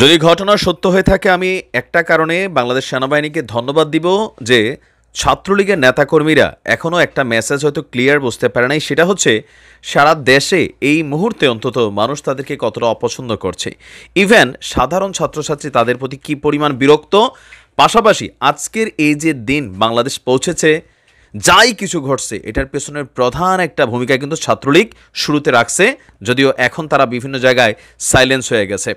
যদি ঘটনা সত্য হয়ে থাকে আমি একটা কারণে বাংলাদেশ সেনাবাহিনীকে ধন্যবাদ দিব যে ছাত্রলীগের নেতাকর্মীরা এখনও একটা মেসেজ হয়তো ক্লিয়ার বুঝতে পারে নাই সেটা হচ্ছে সারা দেশে এই মুহূর্তে অন্তত মানুষ তাদেরকে কতটা অপছন্দ করছে ইভেন সাধারণ ছাত্রছাত্রী তাদের প্রতি কী পরিমাণ বিরক্ত পাশাপাশি আজকের এই যে দিন বাংলাদেশ পৌঁছেছে যাই কিছু ঘটছে এটার পেছনের প্রধান একটা ভূমিকা কিন্তু ছাত্রলীগ শুরুতে রাখছে যদিও এখন তারা বিভিন্ন জায়গায় সাইলেন্স হয়ে গেছে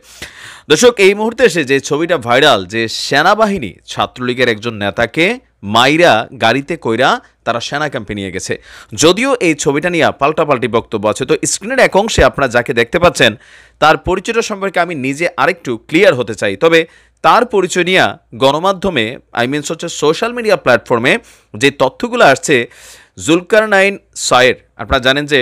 দর্শক এই মুহূর্তে এসে যে ছবিটা ভাইরাল যে সেনাবাহিনী ছাত্রলীগের একজন নেতাকে মাইরা গাড়িতে কইরা তারা সেনা ক্যাম্পে নিয়ে গেছে যদিও এই ছবিটা নিয়ে পাল্টাপাল্টি বক্তব্য আছে তো স্ক্রিনের এক অংশে আপনারা যাকে দেখতে পাচ্ছেন তার পরিচয়টা সম্পর্কে আমি নিজে আরেকটু ক্লিয়ার হতে চাই তবে তার পরিচয় নিয়ে গণমাধ্যমে আই হচ্ছে সোশ্যাল মিডিয়া প্ল্যাটফর্মে যে তথ্যগুলো আসছে জুলকার নাইন সায়ের আপনারা জানেন যে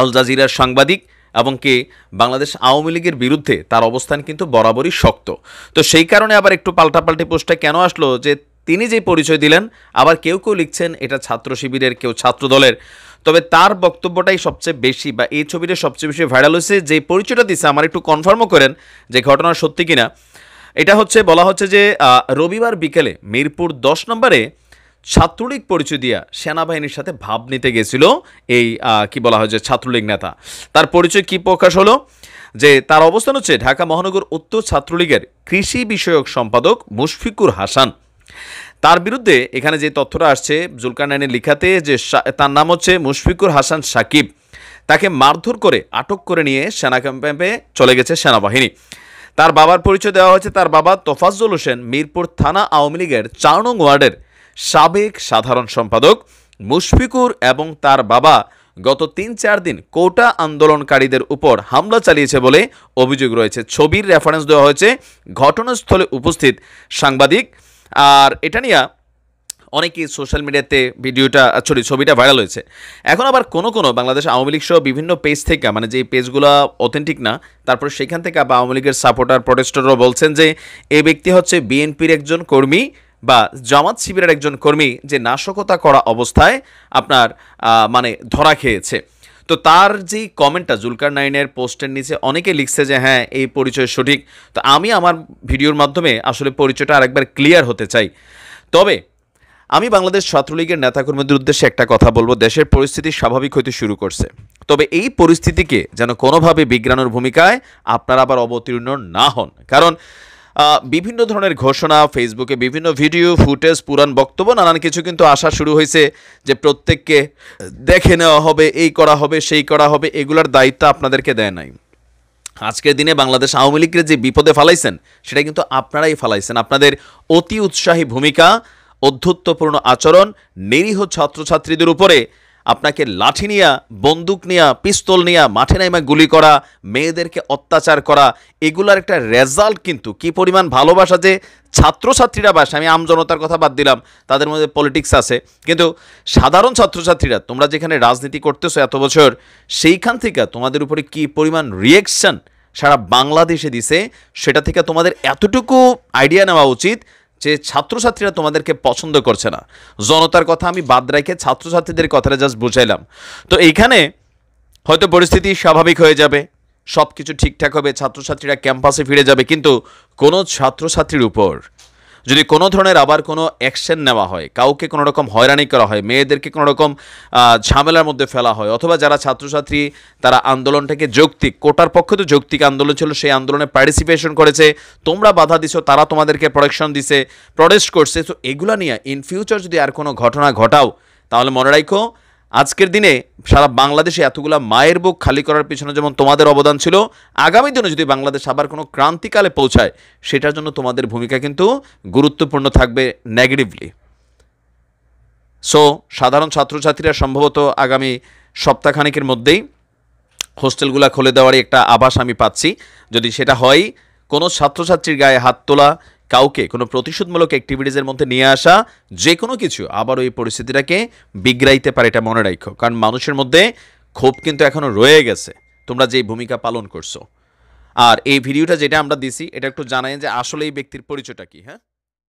আল জাজিরার সাংবাদিক এবং কে বাংলাদেশ আওয়ামী লীগের বিরুদ্ধে তার অবস্থান কিন্তু বরাবরই শক্ত তো সেই কারণে আবার একটু পাল্টাপাল্টি পোস্টটা কেন আসলো যে তিনি যে পরিচয় দিলেন আবার কেউ কেউ লিখছেন এটা ছাত্র শিবিরের কেউ ছাত্র দলের তবে তার বক্তব্যটাই সবচেয়ে বেশি বা এই ছবিটা সবচেয়ে বেশি ভাইরাল হয়েছে যে পরিচয়টা দিছে আমার একটু কনফার্মও করেন যে ঘটনা সত্যি কিনা এটা হচ্ছে বলা হচ্ছে যে রবিবার বিকেলে মিরপুর দশ নম্বরে ছাত্রলীগ পরিচয় দিয়া সেনাবাহিনীর সাথে ভাব নিতে গেছিল এই কি বলা হয় যে ছাত্রলীগ নেতা তার পরিচয় কি প্রকাশ হলো যে তার অবস্থান হচ্ছে ঢাকা মহানগর উত্তর ছাত্রলীগের কৃষি বিষয়ক সম্পাদক মুশফিকুর হাসান তার বিরুদ্ধে এখানে যে তথ্যটা আসছে জুলকারনাইনের লিখাতে যে তার নাম হচ্ছে মুশফিকুর হাসান সাকিব তাকে মারধর করে আটক করে নিয়ে সেনা ক্যাম্পে চলে গেছে সেনাবাহিনী তার বাবার পরিচয় দেওয়া হয়েছে তার বাবা তোফাজ্জল হোসেন মিরপুর থানা আওয়ামী লীগের চাউনং ওয়ার্ডের সাবেক সাধারণ সম্পাদক মুশফিকুর এবং তার বাবা গত তিন চার দিন কোটা আন্দোলনকারীদের উপর হামলা চালিয়েছে বলে অভিযোগ রয়েছে ছবির রেফারেন্স দেওয়া হয়েছে ঘটনাস্থলে উপস্থিত সাংবাদিক আর এটা নিয়ে অনেকেই সোশ্যাল মিডিয়াতে ভিডিওটা সরি ছবিটা ভাইরাল হয়েছে এখন আবার কোনো কোনো বাংলাদেশ আওয়ামী লীগ সহ বিভিন্ন পেজ থেকে মানে যে পেজগুলো অথেন্টিক না তারপরে সেখান থেকে আবার আওয়ামী লীগের সাপোর্টার প্রটেস্টাররাও বলছেন যে এই ব্যক্তি হচ্ছে বিএনপির একজন কর্মী বা জামাত শিবিরের একজন কর্মী যে নাশকতা করা অবস্থায় আপনার মানে ধরা খেয়েছে তো তার যে কমেন্টটা জুলকার নাইনের পোস্টের নিচে অনেকে লিখছে যে হ্যাঁ এই পরিচয় সঠিক তো আমি আমার ভিডিওর মাধ্যমে আসলে পরিচয়টা আরেকবার ক্লিয়ার হতে চাই তবে আমি বাংলাদেশ ছাত্রলীগের নেতাকর্মীদের উদ্দেশ্যে একটা কথা বলবো দেশের পরিস্থিতি স্বাভাবিক হতে শুরু করছে তবে এই পরিস্থিতিকে যেন কোনোভাবে বিজ্ঞানের ভূমিকায় আপনারা আবার অবতীর্ণ না হন কারণ বিভিন্ন ধরনের ঘোষণা ফেসবুকে বিভিন্ন ভিডিও ফুটেজ পুরান বক্তব্য নানান কিছু কিন্তু আসা শুরু হয়েছে যে প্রত্যেককে দেখে নেওয়া হবে এই করা হবে সেই করা হবে এগুলার দায়িত্ব আপনাদেরকে দেয় নাই আজকের দিনে বাংলাদেশ আওয়ামী লীগের যে বিপদে ফালাইছেন সেটা কিন্তু আপনারাই ফালাইছেন আপনাদের অতি উৎসাহী ভূমিকা অধ্যুত্বপূর্ণ আচরণ নিরীহ ছাত্রছাত্রীদের উপরে আপনাকে লাঠি নিয়া বন্দুক নিয়া পিস্তল নিয়া মাঠে নাইমা গুলি করা মেয়েদেরকে অত্যাচার করা এগুলার একটা রেজাল্ট কিন্তু কি পরিমাণ ভালোবাসা যে ছাত্রছাত্রীরা বাস আমি আমজনতার কথা বাদ দিলাম তাদের মধ্যে পলিটিক্স আছে কিন্তু সাধারণ ছাত্রছাত্রীরা তোমরা যেখানে রাজনীতি করতেছো এত বছর সেইখান থেকে তোমাদের উপরে কি পরিমাণ রিয়েকশন সারা বাংলাদেশে দিছে সেটা থেকে তোমাদের এতটুকু আইডিয়া নেওয়া উচিত যে ছাত্রছাত্রীরা তোমাদেরকে পছন্দ করছে না জনতার কথা আমি বাদ রেখে ছাত্রছাত্রীদের কথাটা জাস্ট বুঝাইলাম তো এইখানে হয়তো পরিস্থিতি স্বাভাবিক হয়ে যাবে সব কিছু ঠিকঠাক হবে ছাত্রছাত্রীরা ক্যাম্পাসে ফিরে যাবে কিন্তু কোনো ছাত্রছাত্রীর উপর যদি কোনো ধরনের আবার কোনো অ্যাকশন নেওয়া হয় কাউকে কোনো রকম হয়রানি করা হয় মেয়েদেরকে কোনো রকম ঝামেলার মধ্যে ফেলা হয় অথবা যারা ছাত্রছাত্রী তারা আন্দোলনটাকে যৌক্তিক কোটার পক্ষে তো যৌক্তিক আন্দোলন ছিল সেই আন্দোলনে পার্টিসিপেশন করেছে তোমরা বাধা দিছো তারা তোমাদেরকে প্রোটেকশন দিছে প্রটেস্ট করছে তো এগুলো নিয়ে ইন ফিউচার যদি আর কোনো ঘটনা ঘটাও তাহলে মনে রাখো আজকের দিনে সারা বাংলাদেশে এতগুলা মায়ের বুক খালি করার পিছনে যেমন তোমাদের অবদান ছিল আগামী দিনে যদি বাংলাদেশ আবার কোনো ক্রান্তিকালে পৌঁছায় সেটার জন্য তোমাদের ভূমিকা কিন্তু গুরুত্বপূর্ণ থাকবে নেগেটিভলি সো সাধারণ ছাত্রছাত্রীরা সম্ভবত আগামী সপ্তাহখানেকের মধ্যেই হোস্টেলগুলো খুলে দেওয়ারই একটা আভাস আমি পাচ্ছি যদি সেটা হয় কোনো ছাত্রছাত্রীর গায়ে হাত তোলা কাউকে কোনো প্রতিশোধমূলক অ্যাক্টিভিটিসের মধ্যে নিয়ে আসা যে কোনো কিছু আবারও এই পরিস্থিতিটাকে বিগড়াইতে পারে এটা মনে রাখো কারণ মানুষের মধ্যে ক্ষোভ কিন্তু এখনও রয়ে গেছে তোমরা যে ভূমিকা পালন করছো আর এই ভিডিওটা যেটা আমরা দিছি এটা একটু জানাই যে আসলে এই ব্যক্তির পরিচয়টা কি হ্যাঁ